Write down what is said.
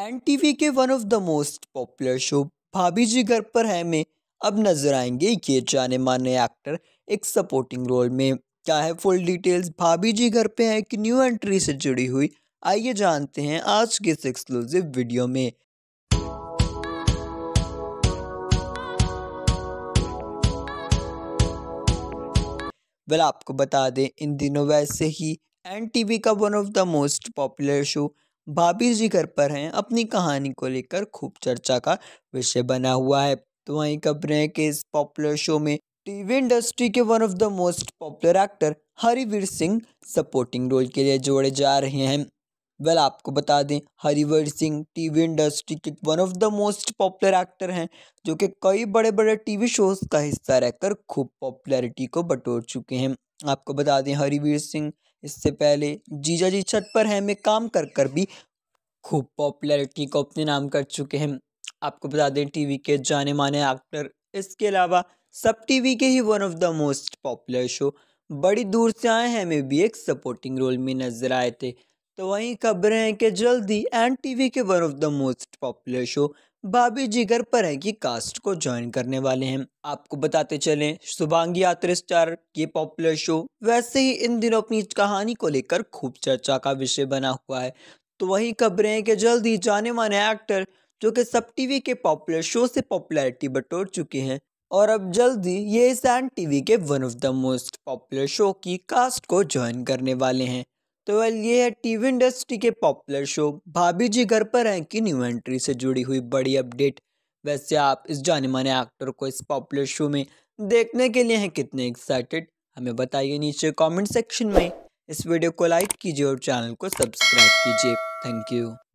N T के one of the most popular show Bhabhi ji घर पर है में अब नजर आएंगे ये जाने माने एक्टर एक सपोर्टिंग रोल में क्या है फुल डिटेल्स भाभी जी घर पे है एक न्यू एंट्री से जुड़ी हुई आइए जानते हैं आज के इस एक्सक्लूसिव वीडियो में वेल आपको बता दें इन दिनों वैसे ही एन टी का one of the most popular show Bhabhi ji घर पर हैं अपनी कहानी को लेकर खूब चर्चा का विषय बना हुआ है तो वहीं खबरें हैं कि इस पॉपुलर शो में टीवी इंडस्ट्री के one of the most popular actor Harivir Singh supporting role के लिए जोड़े जा रहे हैं वेल well, आपको बता दें हरिवीर सिंह टीवी इंडस्ट्री के one of the most popular actor हैं जो कि कई बड़े बड़े टीवी शोज का हिस्सा रहकर खूब पॉपुलैरिटी को बटोर चुके हैं आपको बता दें हरिवीर सिंह इससे पहले जीजा जी छत पर है में काम कर कर भी खूब पॉपुलैरिटी को अपने नाम कर चुके हैं आपको बता दें टीवी के जाने माने एक्टर इसके अलावा सब टीवी के ही one of the most popular show बड़ी दूर से आए हैं में भी एक सपोर्टिंग रोल में नजर आए थे तो वहीं खबरें हैं कि जल्दी एन टीवी के one of the most popular show Bhabhi ji घर पर है कि कास्ट को ज्वाइन करने वाले हैं आपको बताते चलें शुभांगी यात्रा स्टार ये पॉपुलर शो वैसे ही इन दिनों अपनी कहानी को लेकर खूब चर्चा का विषय बना हुआ है तो वही खबरें हैं कि जल्द ही जाने माने एक्टर जो कि सब टीवी के पॉपुलर शो से पॉपुलैरिटी बटोर चुके हैं और अब जल्द ही ये सैन टीवी के one of the most popular show की कास्ट को ज्वाइन करने वाले हैं तो वेल ये है टीवी इंडस्ट्री के पॉपुलर शो भाभी जी घर पर हैं की न्यू एंट्री से जुड़ी हुई बड़ी अपडेट वैसे आप इस जाने माने एक्टर को इस पॉपुलर शो में देखने के लिए हैं कितने एक्साइटेड हमें बताइए नीचे कमेंट सेक्शन में इस वीडियो को लाइक कीजिए और चैनल को सब्सक्राइब कीजिए थैंक यू